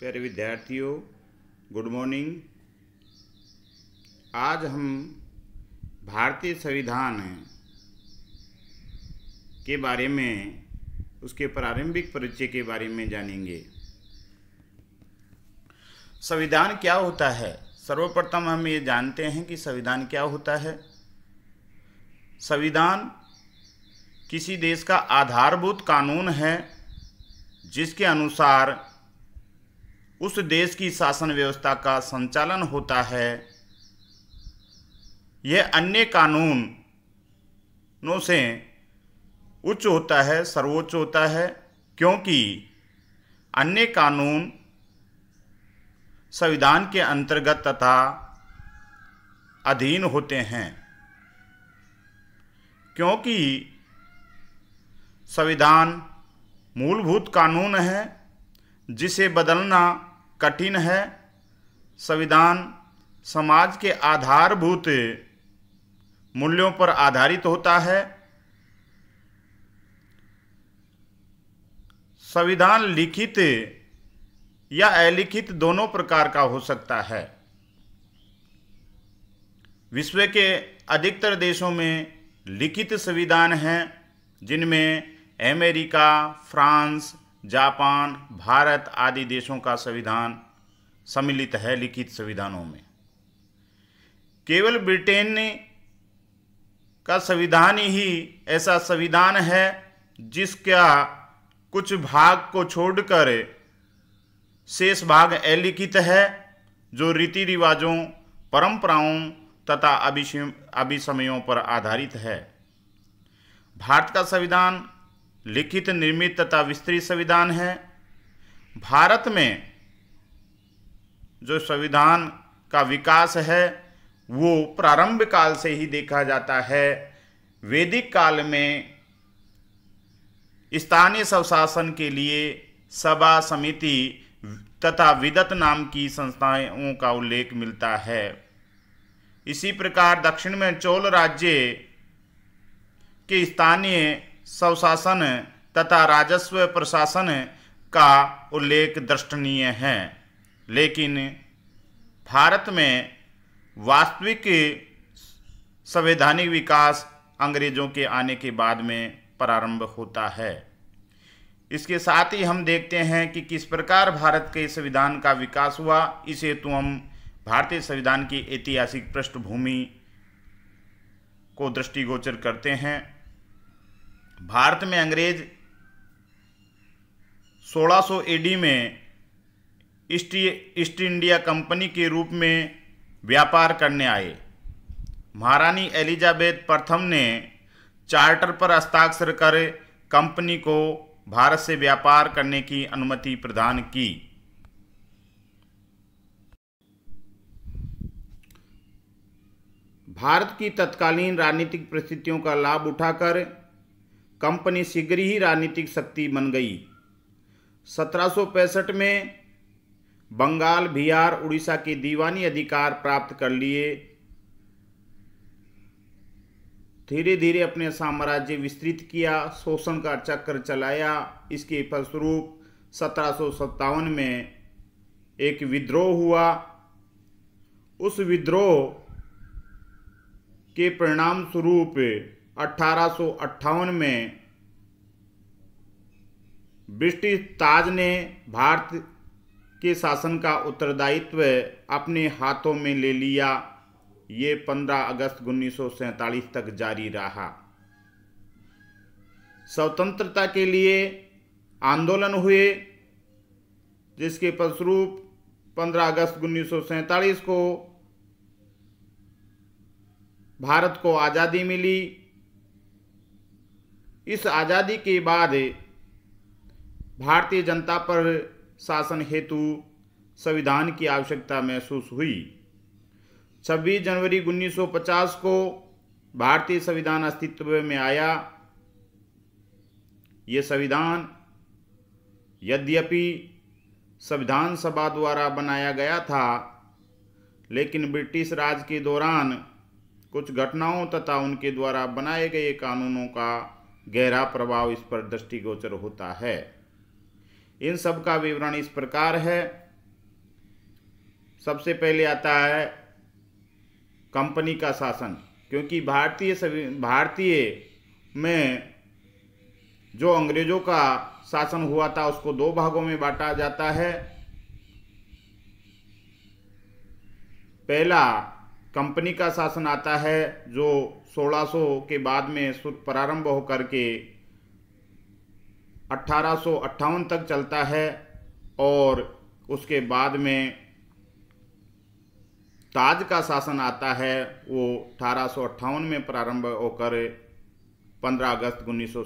प्यारे विद्यार्थियों good morning आज हम भारतीय संविधान के बारे में उसके प्रारंभिक परिचय के बारे में जानेंगे संविधान क्या होता है सर्वप्रथम हम ये जानते हैं कि संविधान क्या होता है संविधान किसी देश का आधारभूत कानून है जिसके अनुसार उस देश की शासन व्यवस्था का संचालन होता है यह अन्य कानूनों से उच्च होता है सर्वोच्च होता है क्योंकि अन्य कानून संविधान के अंतर्गत तथा अधीन होते हैं क्योंकि संविधान मूलभूत कानून है जिसे बदलना कठिन है संविधान समाज के आधारभूत मूल्यों पर आधारित होता है संविधान लिखित या अलिखित दोनों प्रकार का हो सकता है विश्व के अधिकतर देशों में लिखित संविधान हैं जिनमें अमेरिका फ्रांस जापान भारत आदि देशों का संविधान सम्मिलित है लिखित संविधानों में केवल ब्रिटेन ने का संविधान ही ऐसा संविधान है जिसका कुछ भाग को छोड़कर शेष भाग अलिखित है जो रीति रिवाजों परंपराओं तथा अभिसमयों पर आधारित है भारत का संविधान लिखित निर्मित तथा विस्तृत संविधान है भारत में जो संविधान का विकास है वो प्रारंभ काल से ही देखा जाता है वैदिक काल में स्थानीय स्वशासन के लिए सभा समिति तथा विदत नाम की संस्थाओं का उल्लेख मिलता है इसी प्रकार दक्षिण में चोल राज्य के स्थानीय स्वशासन तथा राजस्व प्रशासन का उल्लेख दृष्टनीय है लेकिन भारत में वास्तविक संवैधानिक विकास अंग्रेजों के आने के बाद में प्रारंभ होता है इसके साथ ही हम देखते हैं कि किस प्रकार भारत के संविधान का विकास हुआ इस हेतु हम भारतीय संविधान की ऐतिहासिक पृष्ठभूमि को दृष्टिगोचर करते हैं भारत में अंग्रेज 1600 एडी में ईस्ट ईस्ट इंडिया कंपनी के रूप में व्यापार करने आए महारानी एलिजाबेथ प्रथम ने चार्टर पर हस्ताक्षर कर कंपनी को भारत से व्यापार करने की अनुमति प्रदान की भारत की तत्कालीन राजनीतिक परिस्थितियों का लाभ उठाकर कंपनी शीघ्र ही राजनीतिक शक्ति बन गई सत्रह में बंगाल बिहार उड़ीसा के दीवानी अधिकार प्राप्त कर लिए धीरे धीरे अपने साम्राज्य विस्तृत किया शोषण का चक्र चलाया इसके फलस्वरूप सत्रह में एक विद्रोह हुआ उस विद्रोह के परिणाम स्वरूप अठारह में ब्रिटिश ताज ने भारत के शासन का उत्तरदायित्व अपने हाथों में ले लिया ये 15 अगस्त उन्नीस तक जारी रहा स्वतंत्रता के लिए आंदोलन हुए जिसके फलस्वरूप 15 अगस्त उन्नीस को भारत को आज़ादी मिली इस आज़ादी के बाद भारतीय जनता पर शासन हेतु संविधान की आवश्यकता महसूस हुई 26 जनवरी 1950 को भारतीय संविधान अस्तित्व में आया ये संविधान यद्यपि संविधान सभा द्वारा बनाया गया था लेकिन ब्रिटिश राज के दौरान कुछ घटनाओं तथा उनके द्वारा बनाए गए कानूनों का गहरा प्रभाव इस पर दृष्टिगोचर होता है इन सब का विवरण इस प्रकार है सबसे पहले आता है कंपनी का शासन क्योंकि भारतीय सभी भारतीय में जो अंग्रेजों का शासन हुआ था उसको दो भागों में बांटा जाता है पहला कंपनी का शासन आता है जो 1600 के बाद में प्रारंभ होकर के अट्ठारह तक चलता है और उसके बाद में ताज का शासन आता है वो अठारह में प्रारंभ होकर 15 अगस्त उन्नीस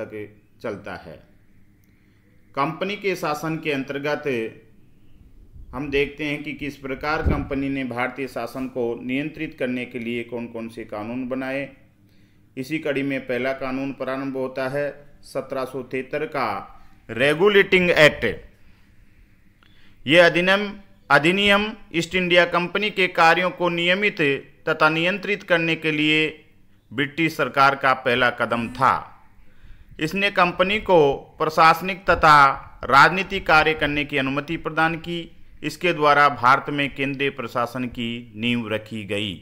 तक चलता है कंपनी के शासन के अंतर्गत हम देखते हैं कि किस प्रकार कंपनी ने भारतीय शासन को नियंत्रित करने के लिए कौन कौन से कानून बनाए इसी कड़ी में पहला कानून प्रारंभ होता है सत्रह का रेगुलेटिंग एक्ट ये अधिनियम अधिनियम ईस्ट इंडिया कंपनी के कार्यों को नियमित तथा नियंत्रित करने के लिए ब्रिटिश सरकार का पहला कदम था इसने कंपनी को प्रशासनिक तथा राजनीतिक कार्य करने की अनुमति प्रदान की इसके द्वारा भारत में केंद्रीय प्रशासन की नींव रखी गई